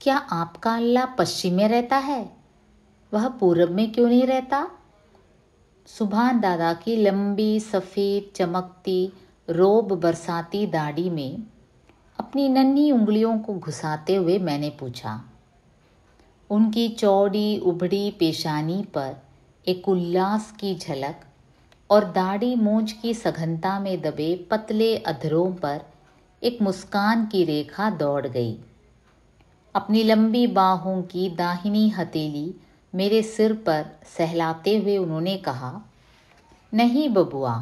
क्या आपका अल्लाह पश्चिम में रहता है वह पूरब में क्यों नहीं रहता सुभान दादा की लंबी सफ़ेद चमकती रोब बरसाती दाढ़ी में अपनी नन्ही उंगलियों को घुसाते हुए मैंने पूछा उनकी चौड़ी उभड़ी पेशानी पर एक उल्लास की झलक और दाढ़ी मूंछ की सघनता में दबे पतले अधरों पर एक मुस्कान की रेखा दौड़ गई अपनी लंबी बाहों की दाहिनी हथेली मेरे सिर पर सहलाते हुए उन्होंने कहा नहीं बबुआ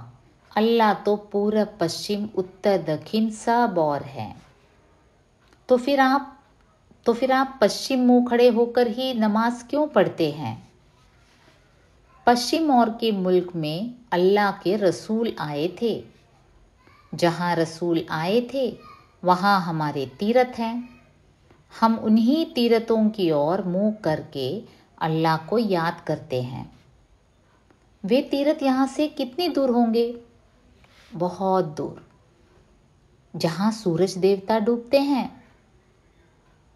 अल्लाह तो पूरा पश्चिम उत्तर दक्षिण सब और है तो फिर आप तो फिर आप पश्चिम मुंह खड़े होकर ही नमाज क्यों पढ़ते हैं पश्चिम और के मुल्क में अल्लाह के रसूल आए थे जहाँ रसूल आए थे वहाँ हमारे तीरथ हैं हम उन्हीं तीरथों की ओर मुंह करके अल्लाह को याद करते हैं वे तीरथ यहाँ से कितने दूर होंगे बहुत दूर जहाँ सूरज देवता डूबते हैं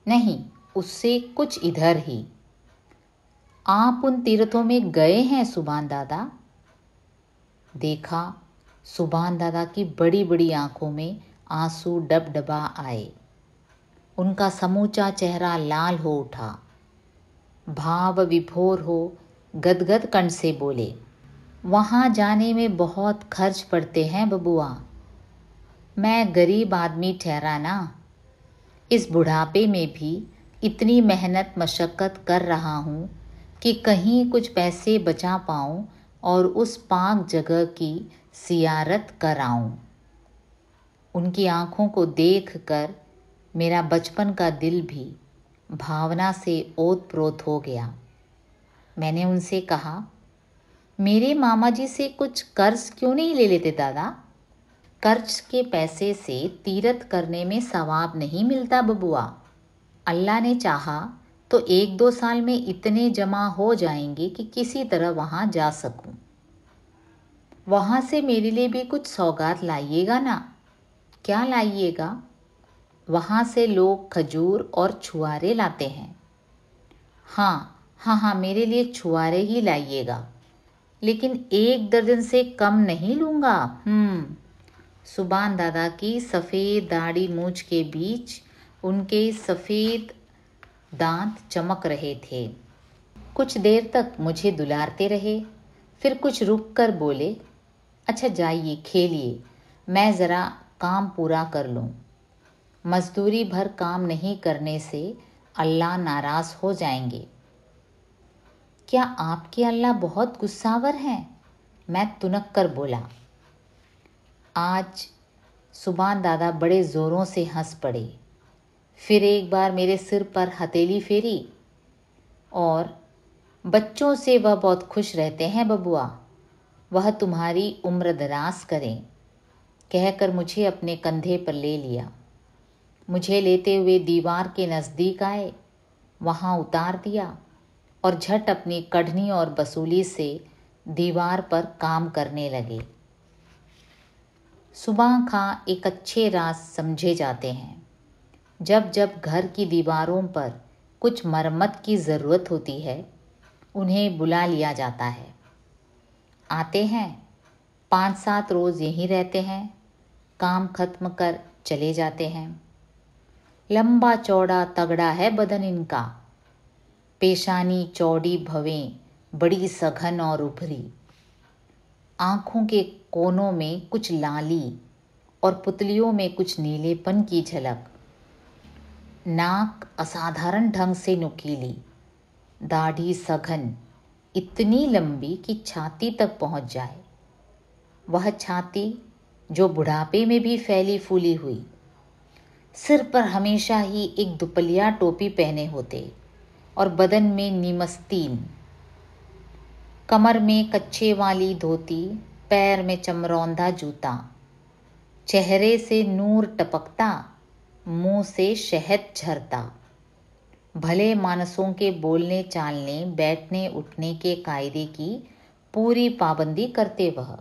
नहीं उससे कुछ इधर ही आप उन तीर्थों में गए हैं सुबान दादा देखा सुबान दादा की बड़ी बड़ी आंखों में आंसू डबा आए उनका समूचा चेहरा लाल हो उठा भाव विभोर हो गदगद कंठ से बोले वहाँ जाने में बहुत खर्च पड़ते हैं बबुआ मैं गरीब आदमी ठहरा ना इस बुढ़ापे में भी इतनी मेहनत मशक्क़त कर रहा हूँ कि कहीं कुछ पैसे बचा पाऊँ और उस पाक जगह की सियारत कराऊँ उनकी आँखों को देख कर मेरा बचपन का दिल भी भावना से ओत प्रोत हो गया मैंने उनसे कहा मेरे मामा जी से कुछ कर्ज क्यों नहीं ले लेते दादा कर्ज के पैसे से तीरथ करने में सवाब नहीं मिलता बबुआ अल्लाह ने चाहा तो एक दो साल में इतने जमा हो जाएंगे कि किसी तरह वहाँ जा सकूँ वहाँ से मेरे लिए भी कुछ सौगात लाइएगा ना क्या लाइएगा वहाँ से लोग खजूर और छुआरे लाते हैं हाँ हाँ हाँ मेरे लिए छुआरे ही लाइएगा लेकिन एक दर्जन से कम नहीं लूँगा हम्म सुबान दादा की सफ़ेद दाढ़ी मूछ के बीच उनके सफ़ेद दांत चमक रहे थे कुछ देर तक मुझे दुलारते रहे फिर कुछ रुक कर बोले अच्छा जाइए खेलिए मैं ज़रा काम पूरा कर लूँ मजदूरी भर काम नहीं करने से अल्लाह नाराज़ हो जाएंगे क्या आपके अल्लाह बहुत गुस्सावर हैं मैं तुनक कर बोला आज सुबान दादा बड़े ज़ोरों से हंस पड़े फिर एक बार मेरे सिर पर हथेली फेरी और बच्चों से वह बहुत खुश रहते हैं बबुआ वह तुम्हारी उम्र दराज करें कहकर मुझे अपने कंधे पर ले लिया मुझे लेते हुए दीवार के नज़दीक आए वहाँ उतार दिया और झट अपनी कढ़नी और बसूली से दीवार पर काम करने लगे सुबह खां एक अच्छे राज समझे जाते हैं जब जब घर की दीवारों पर कुछ मरम्मत की ज़रूरत होती है उन्हें बुला लिया जाता है आते हैं पाँच सात रोज़ यहीं रहते हैं काम खत्म कर चले जाते हैं लंबा चौड़ा तगड़ा है बदन इनका पेशानी चौड़ी भवें बड़ी सघन और उभरी आँखों के कोनों में कुछ लाली और पुतलियों में कुछ नीलेपन की झलक नाक असाधारण ढंग से नुकीली दाढ़ी सघन इतनी लंबी कि छाती तक पहुंच जाए वह छाती जो बुढ़ापे में भी फैली फूली हुई सिर पर हमेशा ही एक दुपलिया टोपी पहने होते और बदन में नीमस्तीन कमर में कच्चे वाली धोती पैर में चमरौंधा जूता चेहरे से नूर टपकता मुंह से शहद झरता भले मानसों के बोलने चालने बैठने उठने के कायदे की पूरी पाबंदी करते वह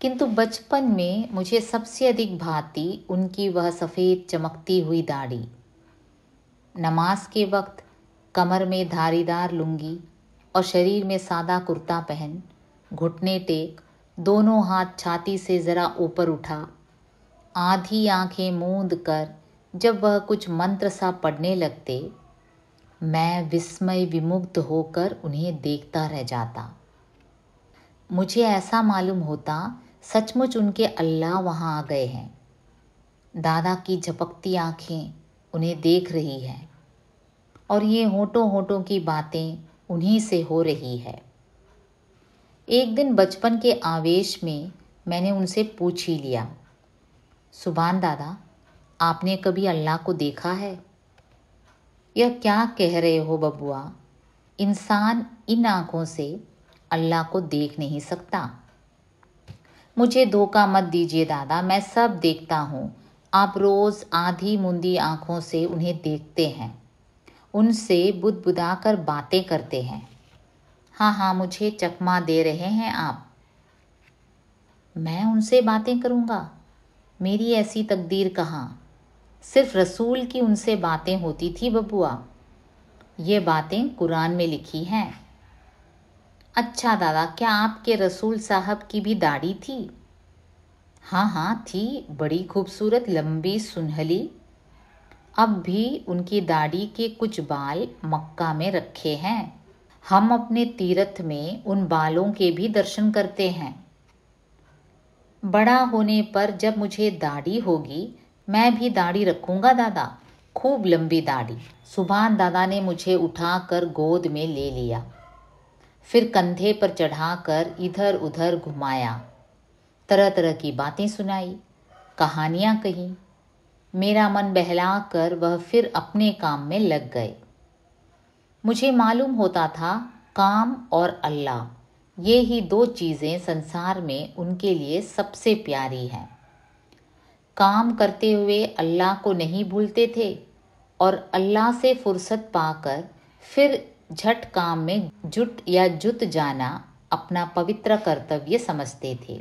किंतु बचपन में मुझे सबसे अधिक भाती उनकी वह सफ़ेद चमकती हुई दाढ़ी नमाज के वक्त कमर में धारीदार लुंगी और शरीर में सादा कुर्ता पहन घुटने टेक दोनों हाथ छाती से ज़रा ऊपर उठा आधी आंखें मूंद कर जब वह कुछ मंत्र सा पढ़ने लगते मैं विस्मय विमुग्ध होकर उन्हें देखता रह जाता मुझे ऐसा मालूम होता सचमुच उनके अल्लाह वहाँ आ गए हैं दादा की झपकती आंखें उन्हें देख रही हैं और ये होटों होटों की बातें उन्हीं से हो रही है एक दिन बचपन के आवेश में मैंने उनसे पूछ ही लिया सुबान दादा आपने कभी अल्लाह को देखा है यह क्या कह रहे हो बबुआ इंसान इन आँखों से अल्लाह को देख नहीं सकता मुझे धोखा मत दीजिए दादा मैं सब देखता हूँ आप रोज़ आधी मुंदी आँखों से उन्हें देखते हैं उनसे बुद बुदा कर बातें करते हैं हाँ हाँ मुझे चकमा दे रहे हैं आप मैं उनसे बातें करूँगा मेरी ऐसी तकदीर कहाँ सिर्फ रसूल की उनसे बातें होती थी बबुआ ये बातें कुरान में लिखी हैं अच्छा दादा क्या आपके रसूल साहब की भी दाढ़ी थी हाँ हाँ थी बड़ी खूबसूरत लंबी सुनहली अब भी उनकी दाढ़ी के कुछ बाल मक्का में रखे हैं हम अपने तीर्थ में उन बालों के भी दर्शन करते हैं बड़ा होने पर जब मुझे दाढ़ी होगी मैं भी दाढ़ी रखूँगा दादा खूब लंबी दाढ़ी सुभान दादा ने मुझे उठाकर गोद में ले लिया फिर कंधे पर चढ़ाकर इधर उधर घुमाया तरह तरह की बातें सुनाई कहानियाँ कहीं मेरा मन बहला कर वह फिर अपने काम में लग गए मुझे मालूम होता था काम और अल्लाह ये ही दो चीज़ें संसार में उनके लिए सबसे प्यारी हैं काम करते हुए अल्लाह को नहीं भूलते थे और अल्लाह से फुर्सत पाकर फिर झट काम में जुट या जुट जाना अपना पवित्र कर्तव्य समझते थे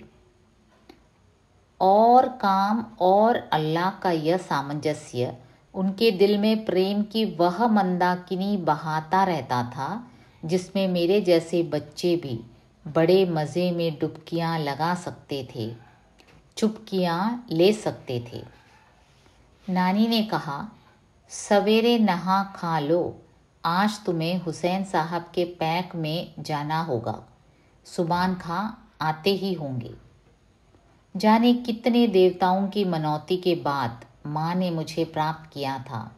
और काम और अल्लाह का यह सामंजस्य उनके दिल में प्रेम की वह मंदाकिनी बहाता रहता था जिसमें मेरे जैसे बच्चे भी बड़े मज़े में डुबकियाँ लगा सकते थे चुपकियाँ ले सकते थे नानी ने कहा सवेरे नहा खा लो आज तुम्हें हुसैन साहब के पैक में जाना होगा सुबान खा आते ही होंगे जाने कितने देवताओं की मनौती के बाद माँ ने मुझे प्राप्त किया था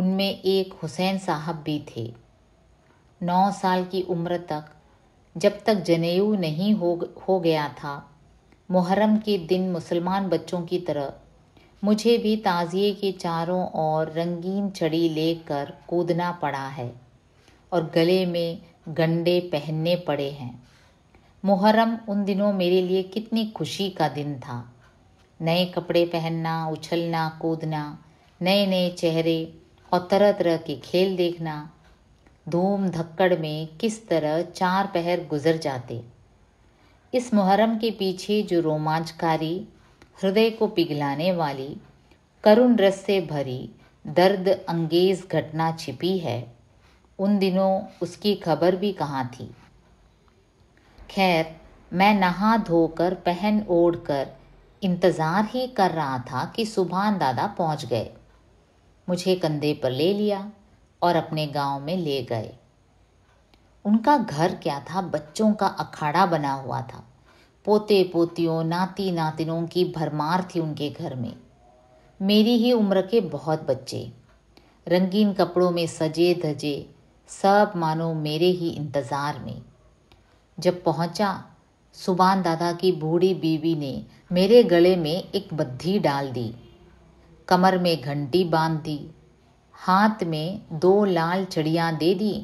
उनमें एक हुसैन साहब भी थे नौ साल की उम्र तक जब तक जनेऊ नहीं हो हो गया था मुहर्रम के दिन मुसलमान बच्चों की तरह मुझे भी ताज़िए के चारों ओर रंगीन छड़ी लेकर कूदना पड़ा है और गले में गंडे पहनने पड़े हैं मुहर्रम उन दिनों मेरे लिए कितनी खुशी का दिन था नए कपड़े पहनना उछलना कूदना नए नए चेहरे और तरह तरह के खेल देखना धूम धक्कड़ में किस तरह चार पहर गुजर जाते इस मुहर्रम के पीछे जो रोमांचकारी हृदय को पिघलाने वाली करुण रस से भरी दर्द अंगेज घटना छिपी है उन दिनों उसकी खबर भी कहाँ थी खैर मैं नहा धोकर पहन ओढ़ कर इंतज़ार ही कर रहा था कि सुभान दादा पहुँच गए मुझे कंधे पर ले लिया और अपने गांव में ले गए उनका घर क्या था बच्चों का अखाड़ा बना हुआ था पोते पोतियों नाती नातिनों की भरमार थी उनके घर में मेरी ही उम्र के बहुत बच्चे रंगीन कपड़ों में सजे धजे सब मानो मेरे ही इंतज़ार में जब पहुंचा सुबान दादा की बूढ़ी बीवी ने मेरे गले में एक बद्धी डाल दी कमर में घंटी बांध दी हाथ में दो लाल चड़ियाँ दे दी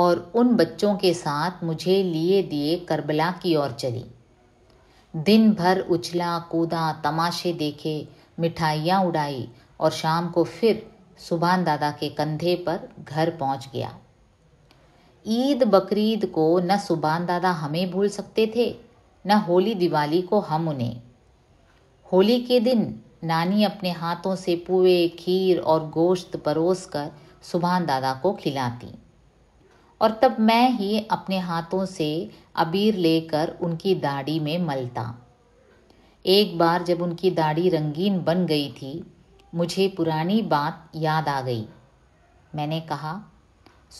और उन बच्चों के साथ मुझे लिए दिए करबला की ओर चली दिन भर उछला कूदा तमाशे देखे मिठाइयाँ उड़ाई और शाम को फिर सुभान दादा के कंधे पर घर पहुँच गया ईद बकरीद को न सुबान दादा हमें भूल सकते थे न होली दिवाली को हम उन्हें होली के दिन नानी अपने हाथों से पुए खीर और गोश्त परोस कर सुभान दादा को खिलाती और तब मैं ही अपने हाथों से अबीर लेकर उनकी दाढ़ी में मलता एक बार जब उनकी दाढ़ी रंगीन बन गई थी मुझे पुरानी बात याद आ गई मैंने कहा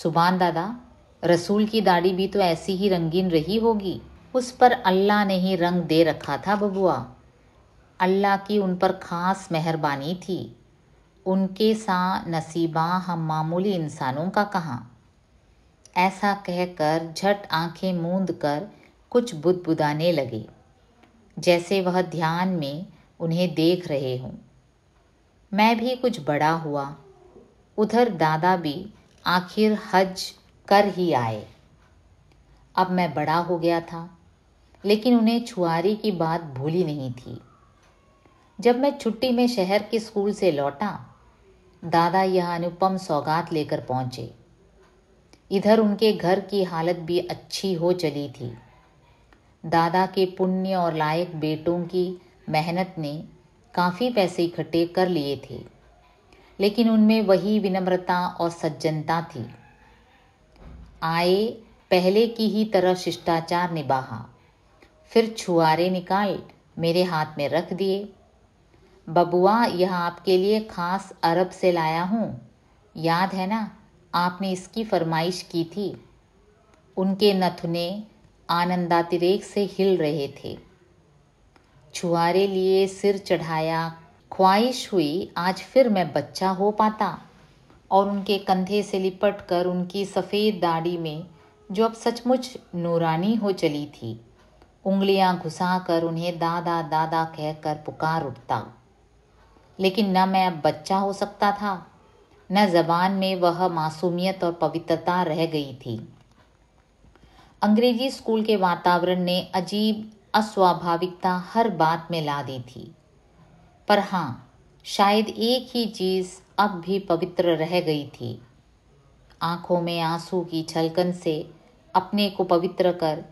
सुबान दादा रसूल की दाढ़ी भी तो ऐसी ही रंगीन रही होगी उस पर अल्लाह ने ही रंग दे रखा था बबुआ अल्लाह की उन पर ख़ास मेहरबानी थी उनके सा नसीबा हम मामूली इंसानों का कहाँ ऐसा कहकर झट आंखें मूंद कर कुछ बुदबुदाने लगे जैसे वह ध्यान में उन्हें देख रहे हों मैं भी कुछ बड़ा हुआ उधर दादा भी आखिर हज कर ही आए अब मैं बड़ा हो गया था लेकिन उन्हें छुआरी की बात भूली नहीं थी जब मैं छुट्टी में शहर के स्कूल से लौटा दादा यह अनुपम सौगात लेकर पहुंचे इधर उनके घर की हालत भी अच्छी हो चली थी दादा के पुण्य और लायक बेटों की मेहनत ने काफ़ी पैसे इकट्ठे कर लिए थे लेकिन उनमें वही विनम्रता और सज्जनता थी आए पहले की ही तरह शिष्टाचार निभाहा फिर छुआरे निकाल मेरे हाथ में रख दिए बबुआ यह आपके लिए ख़ास अरब से लाया हूँ याद है ना आपने इसकी फरमाइश की थी उनके नथुने आनंदातिरेक से हिल रहे थे छुआरे लिए सिर चढ़ाया ख्वाहिश हुई आज फिर मैं बच्चा हो पाता और उनके कंधे से लिपट कर उनकी सफ़ेद दाढ़ी में जो अब सचमुच नूरानी हो चली थी उंगलियां घुसा कर उन्हें दादा दादा कहकर पुकार उठता लेकिन न मैं अब बच्चा हो सकता था न जबान में वह मासूमियत और पवित्रता रह गई थी अंग्रेजी स्कूल के वातावरण ने अजीब अस्वाभाविकता हर बात में ला दी थी पर हाँ शायद एक ही चीज़ अब भी पवित्र रह गई थी आंखों में आंसू की छलकन से अपने को पवित्र कर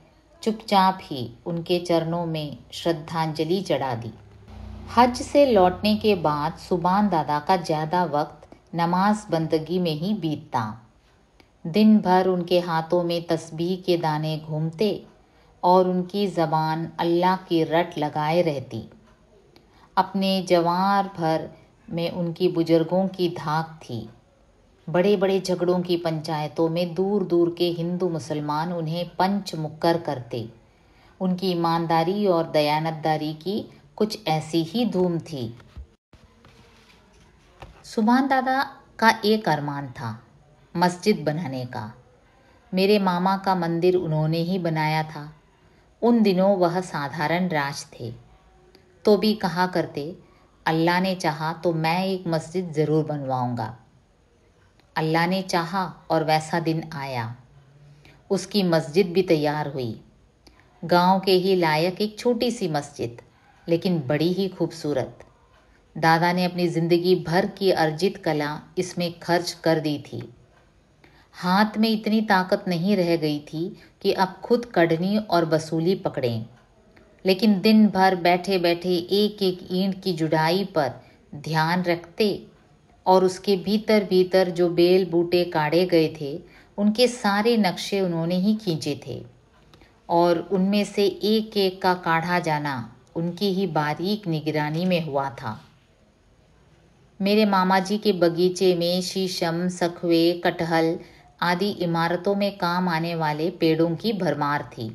चुपचाप ही उनके चरणों में श्रद्धांजलि चढ़ा दी हज से लौटने के बाद सुबान दादा का ज़्यादा वक्त नमाज बंदगी में ही बीतता दिन भर उनके हाथों में तस्बीह के दाने घूमते और उनकी ज़बान अल्लाह की रट लगाए रहती अपने जवार भर में उनकी बुजुर्गों की धाक थी बड़े बड़े झगड़ों की पंचायतों में दूर दूर के हिंदू मुसलमान उन्हें पंच मुक्कर करते उनकी ईमानदारी और दयानतदारी की कुछ ऐसी ही धूम थी सुभान दादा का एक अरमान था मस्जिद बनाने का मेरे मामा का मंदिर उन्होंने ही बनाया था उन दिनों वह साधारण राज थे तो भी कहा करते अल्लाह ने चाहा तो मैं एक मस्जिद ज़रूर बनवाऊंगा अल्लाह ने चाहा और वैसा दिन आया उसकी मस्जिद भी तैयार हुई गांव के ही लायक एक छोटी सी मस्जिद लेकिन बड़ी ही खूबसूरत दादा ने अपनी ज़िंदगी भर की अर्जित कला इसमें खर्च कर दी थी हाथ में इतनी ताकत नहीं रह गई थी कि अब खुद कढ़नी और वसूली पकड़ें लेकिन दिन भर बैठे बैठे एक एक ईंट की जुड़ाई पर ध्यान रखते और उसके भीतर भीतर जो बेल बूटे काढ़े गए थे उनके सारे नक्शे उन्होंने ही खींचे थे और उनमें से एक एक का काढ़ा जाना उनकी ही बारीक निगरानी में हुआ था मेरे मामा जी के बगीचे में शीशम सखवे कटहल आदि इमारतों में काम आने वाले पेड़ों की भरमार थी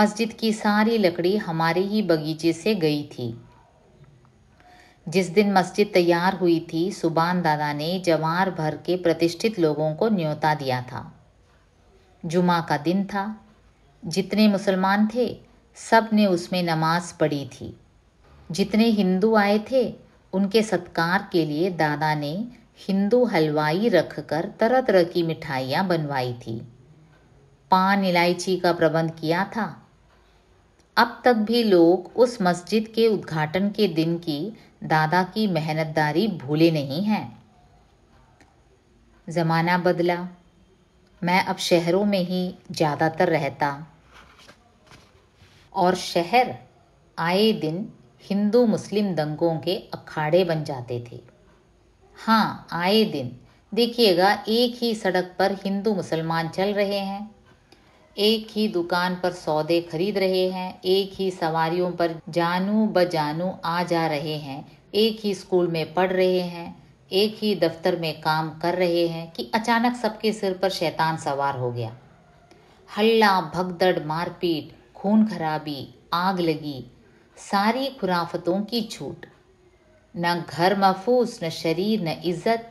मस्जिद की सारी लकड़ी हमारे ही बगीचे से गई थी जिस दिन मस्जिद तैयार हुई थी सुबान दादा ने जवार भर के प्रतिष्ठित लोगों को न्योता दिया था जुमा का दिन था जितने मुसलमान थे सब ने उसमें नमाज पढ़ी थी जितने हिंदू आए थे उनके सत्कार के लिए दादा ने हिंदू हलवाई रखकर तरह तरह की मिठाइयाँ बनवाई थी पान इलायची का प्रबंध किया था अब तक भी लोग उस मस्जिद के उद्घाटन के दिन की दादा की मेहनतदारी भूले नहीं हैं ज़माना बदला मैं अब शहरों में ही ज़्यादातर रहता और शहर आए दिन हिंदू मुस्लिम दंगों के अखाड़े बन जाते थे हाँ आए दिन देखिएगा एक ही सड़क पर हिंदू मुसलमान चल रहे हैं एक ही दुकान पर सौदे खरीद रहे हैं एक ही सवारियों पर जानू ब जानू आ जा रहे हैं एक ही स्कूल में पढ़ रहे हैं एक ही दफ्तर में काम कर रहे हैं कि अचानक सबके सिर पर शैतान सवार हो गया हल्ला भगदड़ मारपीट खून खराबी आग लगी सारी खुराफतों की छूट न घर महफूज न शरीर न इज्जत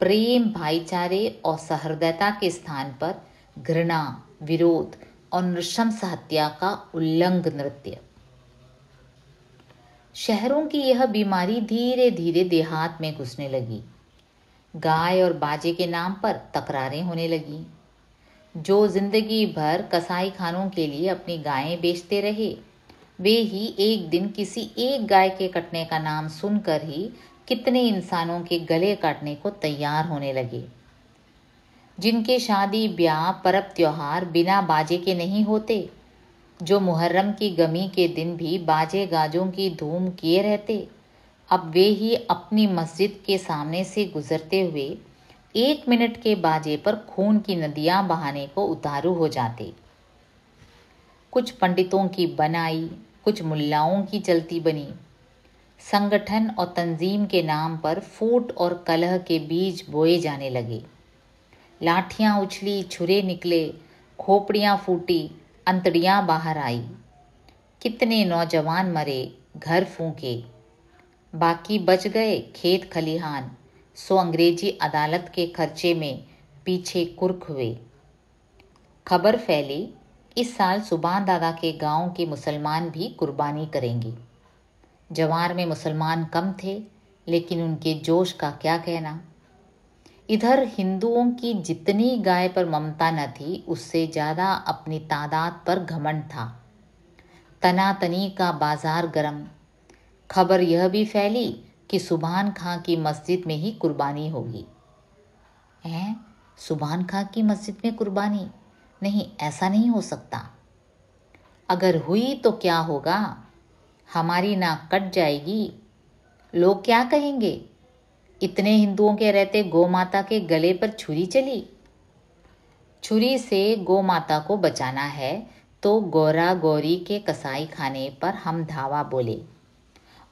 प्रेम भाईचारे और सहृदयता के स्थान पर घृणा विरोध और नृशंस हत्या का उल्लंघ नृत्य शहरों की यह बीमारी धीरे धीरे देहात में घुसने लगी गाय और बाजे के नाम पर तकरारें होने लगीं जो जिंदगी भर कसाई खानों के लिए अपनी गायें बेचते रहे वे ही एक दिन किसी एक गाय के कटने का नाम सुनकर ही कितने इंसानों के गले काटने को तैयार होने लगे जिनके शादी ब्याह परब त्योहार बिना बाजे के नहीं होते जो मुहर्रम की गमी के दिन भी बाजे गाजों की धूम किए रहते अब वे ही अपनी मस्जिद के सामने से गुजरते हुए एक मिनट के बाजे पर खून की नदियां बहाने को उतारू हो जाते कुछ पंडितों की बनाई कुछ मुल्लाओं की चलती बनी संगठन और तंजीम के नाम पर फूट और कलह के बीज बोए जाने लगे लाठियां उछली छुरे निकले खोपड़ियां फूटी अंतड़ियां बाहर आई कितने नौजवान मरे घर फूके बाकी बच गए खेत खलिहान सो अंग्रेजी अदालत के खर्चे में पीछे कुर्क हुए खबर फैली इस साल सुबान दादा के गांव के मुसलमान भी कुर्बानी करेंगे जवार में मुसलमान कम थे लेकिन उनके जोश का क्या कहना इधर हिंदुओं की जितनी गाय पर ममता न थी उससे ज़्यादा अपनी तादाद पर घमंड था तनातनी का बाजार गरम खबर यह भी फैली कि सुबहान खां की मस्जिद में ही कुर्बानी होगी हैं सुबहान खां की मस्जिद में कुर्बानी नहीं ऐसा नहीं हो सकता अगर हुई तो क्या होगा हमारी नाक कट जाएगी लोग क्या कहेंगे इतने हिंदुओं के रहते गौ माता के गले पर छुरी चली छुरी से गौ माता को बचाना है तो गौरा गौरी के कसाई खाने पर हम धावा बोले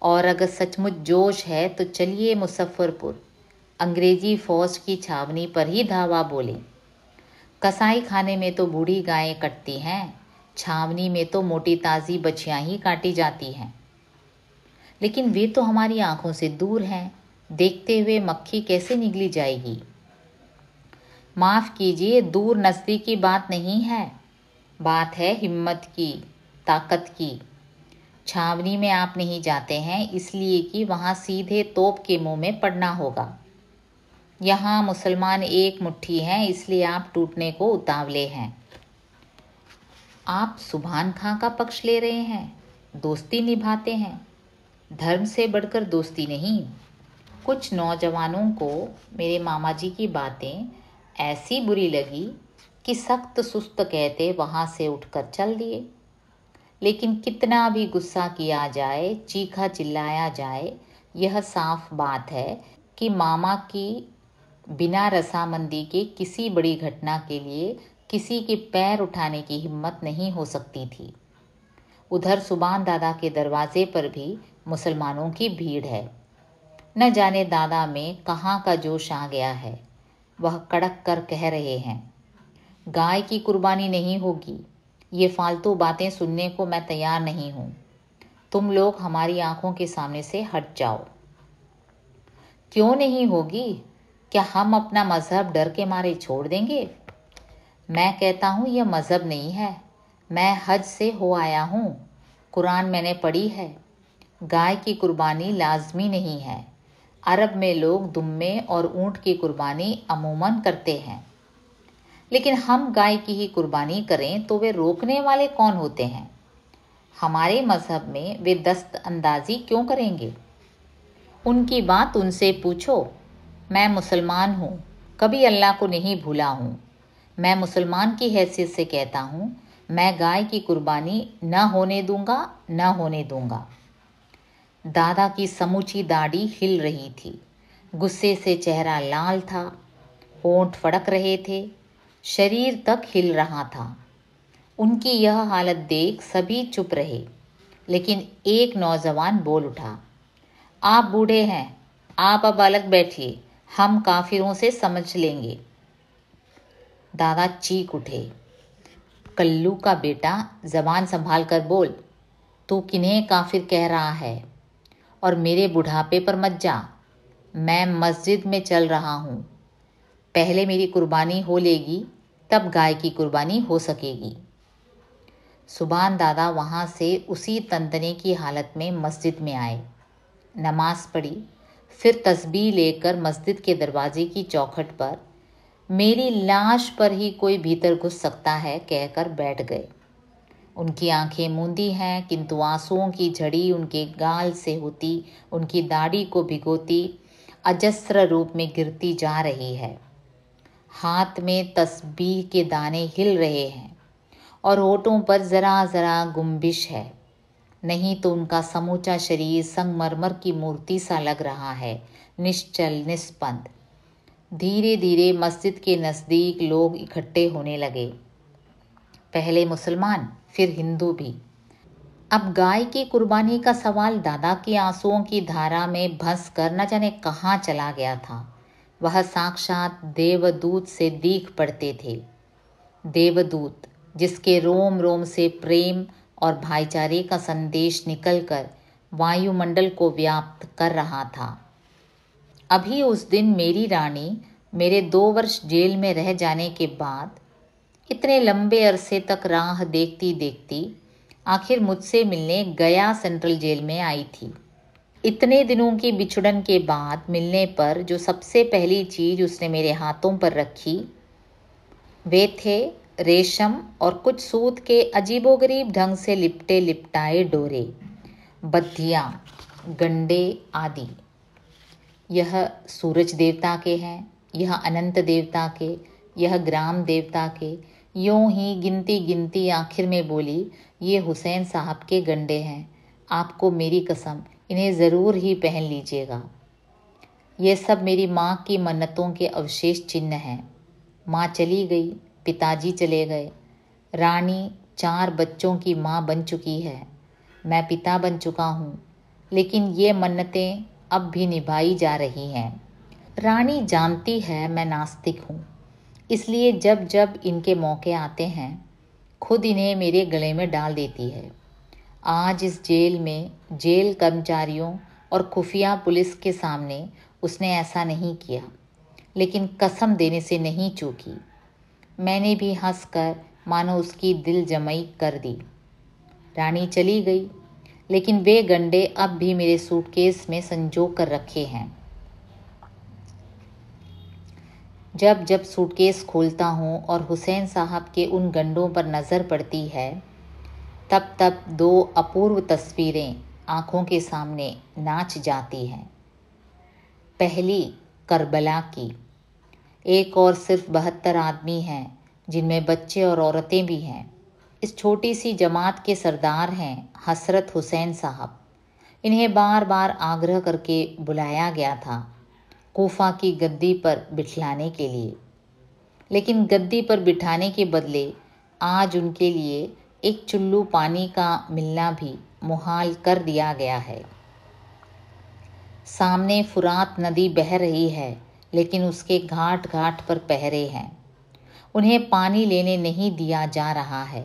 और अगर सचमुच जोश है तो चलिए मुसफ़रपुर अंग्रेजी फौज की छावनी पर ही धावा बोले कसाई खाने में तो बूढ़ी गायें कटती हैं छावनी में तो मोटी ताज़ी बछियाँ ही काटी जाती हैं लेकिन वे तो हमारी आंखों से दूर हैं देखते हुए मक्खी कैसे निकली जाएगी माफ़ कीजिए दूर नज़दीक की बात नहीं है बात है हिम्मत की ताकत की छावनी में आप नहीं जाते हैं इसलिए कि वहाँ सीधे तोप के मुंह में पड़ना होगा यहाँ मुसलमान एक मुट्ठी हैं इसलिए आप टूटने को उतावले हैं आप सुभान खां का पक्ष ले रहे हैं दोस्ती निभाते हैं धर्म से बढ़कर दोस्ती नहीं कुछ नौजवानों को मेरे मामा जी की बातें ऐसी बुरी लगी कि सख्त सुस्त कहते वहाँ से उठकर चल दिए लेकिन कितना भी गुस्सा किया जाए चीखा चिल्लाया जाए यह साफ बात है कि मामा की बिना रसामंदी के किसी बड़ी घटना के लिए किसी के पैर उठाने की हिम्मत नहीं हो सकती थी उधर सुबान दादा के दरवाजे पर भी मुसलमानों की भीड़ है न जाने दादा में कहाँ का जोश आ गया है वह कड़क कर कह रहे हैं गाय की कुर्बानी नहीं होगी ये फालतू बातें सुनने को मैं तैयार नहीं हूँ तुम लोग हमारी आंखों के सामने से हट जाओ क्यों नहीं होगी क्या हम अपना मज़हब डर के मारे छोड़ देंगे मैं कहता हूँ यह मज़हब नहीं है मैं हज से हो आया हूँ कुरान मैंने पढ़ी है गाय की कुर्बानी लाजमी नहीं है अरब में लोग दुम्मे और ऊँट की कुर्बानी अमूमन करते हैं लेकिन हम गाय की ही कुर्बानी करें तो वे रोकने वाले कौन होते हैं हमारे मज़हब में वे दस्त अंदाजी क्यों करेंगे उनकी बात उनसे पूछो मैं मुसलमान हूँ कभी अल्लाह को नहीं भूला हूँ मैं मुसलमान की हैसियत से कहता हूँ मैं गाय की कुर्बानी न होने दूंगा न होने दूंगा दादा की समूची दाढ़ी हिल रही थी गुस्से से चेहरा लाल था होंठ फड़क रहे थे शरीर तक हिल रहा था उनकी यह हालत देख सभी चुप रहे लेकिन एक नौजवान बोल उठा आप बूढ़े हैं आप अब अलग बैठिए हम काफिरों से समझ लेंगे दादा चीख उठे कल्लू का बेटा जबान संभाल कर बोल तू किन्हें काफिर कह रहा है और मेरे बुढ़ापे पर मत जा मैं मस्जिद में चल रहा हूँ पहले मेरी कुर्बानी हो लेगी तब गाय की कुर्बानी हो सकेगी सुबान दादा वहाँ से उसी तंदने की हालत में मस्जिद में आए नमाज पढ़ी फिर तस्बी लेकर मस्जिद के दरवाजे की चौखट पर मेरी लाश पर ही कोई भीतर घुस सकता है कहकर बैठ गए उनकी आंखें मूंदी हैं किंतु आंसुओं की झड़ी उनके गाल से होती उनकी दाढ़ी को भिगोती अजस्र रूप में गिरती जा रही है हाथ में तस्बीह के दाने हिल रहे हैं और होठों पर ज़रा ज़रा गुम्बिश है नहीं तो उनका समूचा शरीर संगमरमर की मूर्ति सा लग रहा है निश्चल निस्पंद धीरे धीरे मस्जिद के नज़दीक लोग इकट्ठे होने लगे पहले मुसलमान फिर हिंदू भी अब गाय की कुर्बानी का सवाल दादा के आंसुओं की धारा में भंस कर न जाने कहाँ चला गया था वह साक्षात देवदूत से दीख पड़ते थे देवदूत जिसके रोम रोम से प्रेम और भाईचारे का संदेश निकलकर वायुमंडल को व्याप्त कर रहा था अभी उस दिन मेरी रानी मेरे दो वर्ष जेल में रह जाने के बाद इतने लंबे अरसे तक राह देखती देखती आखिर मुझसे मिलने गया सेंट्रल जेल में आई थी इतने दिनों की बिछड़न के बाद मिलने पर जो सबसे पहली चीज़ उसने मेरे हाथों पर रखी वे थे रेशम और कुछ सूत के अजीबोगरीब ढंग से लिपटे लिपटाए डोरे बद्दियाँ गंडे आदि यह सूरज देवता के हैं यह अनंत देवता के यह ग्राम देवता के यों ही गिनती गिनती आखिर में बोली ये हुसैन साहब के गंडे हैं आपको मेरी कसम इन्हें ज़रूर ही पहन लीजिएगा ये सब मेरी माँ की मन्नतों के अवशेष चिन्ह हैं माँ चली गई पिताजी चले गए रानी चार बच्चों की माँ बन चुकी है मैं पिता बन चुका हूँ लेकिन ये मन्नतें अब भी निभाई जा रही हैं रानी जानती है मैं नास्तिक हूँ इसलिए जब जब इनके मौके आते हैं खुद इन्हें मेरे गले में डाल देती है आज इस जेल में जेल कर्मचारियों और खुफिया पुलिस के सामने उसने ऐसा नहीं किया लेकिन कसम देने से नहीं चूकी मैंने भी हंसकर मानो उसकी दिल जमई कर दी रानी चली गई लेकिन वे गंडे अब भी मेरे सूटकेस में संजो कर रखे हैं जब जब सूटकेस खोलता हूँ और हुसैन साहब के उन गंडों पर नज़र पड़ती है तब तब दो अपूर्व तस्वीरें आँखों के सामने नाच जाती हैं पहली करबला की एक और सिर्फ बहत्तर आदमी हैं जिनमें बच्चे और औरतें भी हैं इस छोटी सी जमात के सरदार हैं हसरत हुसैन साहब इन्हें बार बार आग्रह करके बुलाया गया था कोफा की गद्दी पर बिठलाने के लिए लेकिन गद्दी पर बिठाने के बदले आज उनके लिए एक चुल्लू पानी का मिलना भी मुहाल कर दिया गया है सामने फुरात नदी बह रही है लेकिन उसके घाट घाट पर पहरे हैं उन्हें पानी लेने नहीं दिया जा रहा है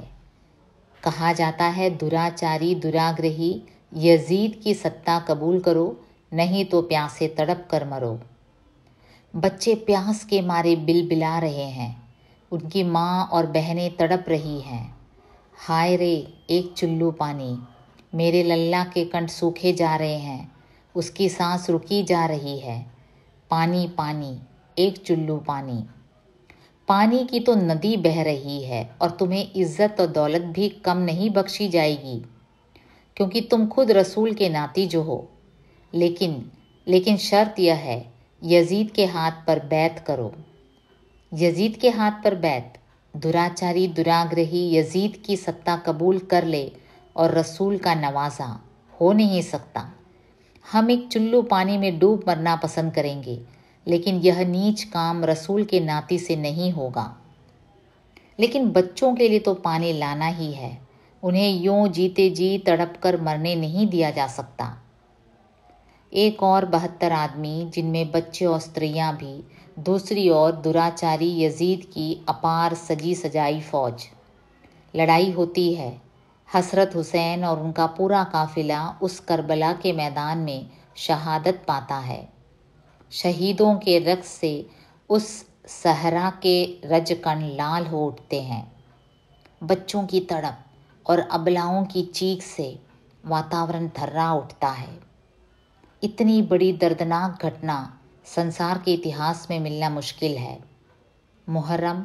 कहा जाता है दुराचारी दुराग्रही यजीद की सत्ता कबूल करो नहीं तो प्यासे तड़प कर मरो बच्चे प्यास के मारे बिल बिला रहे हैं उनकी माँ और बहनें तड़प रही हैं हाय रे एक चुल्लू पानी मेरे लल्ला के कंठ सूखे जा रहे हैं उसकी सांस रुकी जा रही है पानी पानी एक चुल्लू पानी पानी की तो नदी बह रही है और तुम्हें इज्जत और दौलत भी कम नहीं बख्शी जाएगी क्योंकि तुम खुद रसूल के नाती जो हो लेकिन लेकिन शर्त यह है यजीद के हाथ पर बैत करो यजीद के हाथ पर बैत दुराचारी दुराग्रही यजीद की सत्ता कबूल कर ले और रसूल का नवाजा हो नहीं सकता हम एक चुल्लू पानी में डूब मरना पसंद करेंगे लेकिन यह नीच काम रसूल के नाती से नहीं होगा लेकिन बच्चों के लिए तो पानी लाना ही है उन्हें यूं जीते जी तड़प कर मरने नहीं दिया जा सकता एक और बहत्तर आदमी जिनमें बच्चे और स्त्रियाँ भी दूसरी ओर दुराचारी यजीद की अपार सजी सजाई फौज लड़ाई होती है हसरत हुसैन और उनका पूरा काफिला उस करबला के मैदान में शहादत पाता है शहीदों के रक्स से उस सहरा के रजकण लाल हो उठते हैं बच्चों की तड़प और अबलाओं की चीख से वातावरण थर्रा उठता है इतनी बड़ी दर्दनाक घटना संसार के इतिहास में मिलना मुश्किल है मुहर्रम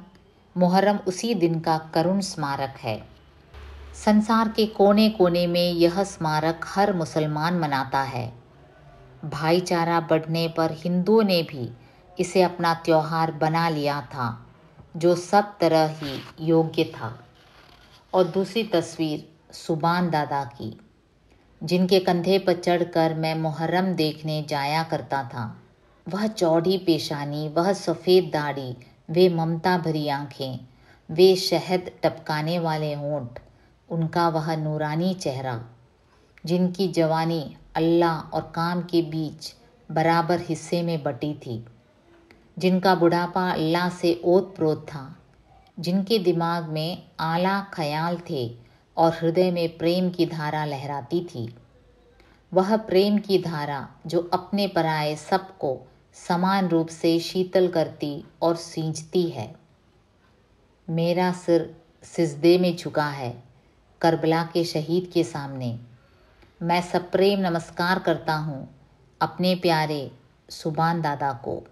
मुहर्रम उसी दिन का करुण स्मारक है संसार के कोने कोने में यह स्मारक हर मुसलमान मनाता है भाईचारा बढ़ने पर हिंदुओं ने भी इसे अपना त्यौहार बना लिया था जो सब तरह ही योग्य था और दूसरी तस्वीर सुबान दादा की जिनके कंधे पर चढ़कर मैं मुहर्रम देखने जाया करता था वह चौड़ी पेशानी वह सफ़ेद दाढ़ी वे ममता भरी आंखें वे शहद टपकाने वाले होंठ उनका वह नूरानी चेहरा जिनकी जवानी अल्लाह और काम के बीच बराबर हिस्से में बटी थी जिनका बुढ़ापा अल्लाह से ओत प्रोत था जिनके दिमाग में आला ख्याल थे और हृदय में प्रेम की धारा लहराती थी वह प्रेम की धारा जो अपने पराए सबको समान रूप से शीतल करती और सींचती है मेरा सिर सिजदे में झुका है करबला के शहीद के सामने मैं सप्रेम नमस्कार करता हूँ अपने प्यारे सुबान दादा को